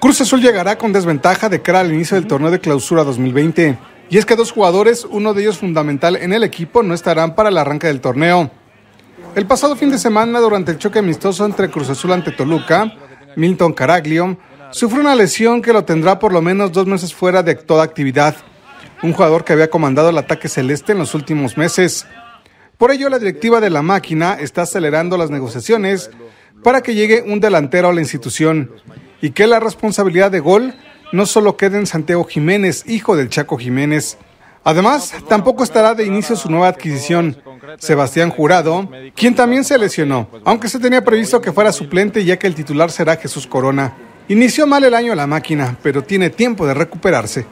Cruz Azul llegará con desventaja de cara al inicio del torneo de clausura 2020. Y es que dos jugadores, uno de ellos fundamental en el equipo, no estarán para el arranque del torneo. El pasado fin de semana, durante el choque amistoso entre Cruz Azul ante Toluca, Milton Caraglio sufrió una lesión que lo tendrá por lo menos dos meses fuera de toda actividad. Un jugador que había comandado el ataque celeste en los últimos meses. Por ello, la directiva de la máquina está acelerando las negociaciones para que llegue un delantero a la institución y que la responsabilidad de gol no solo quede en Santiago Jiménez, hijo del Chaco Jiménez. Además, tampoco estará de inicio su nueva adquisición, Sebastián Jurado, quien también se lesionó, aunque se tenía previsto que fuera suplente ya que el titular será Jesús Corona. Inició mal el año la máquina, pero tiene tiempo de recuperarse.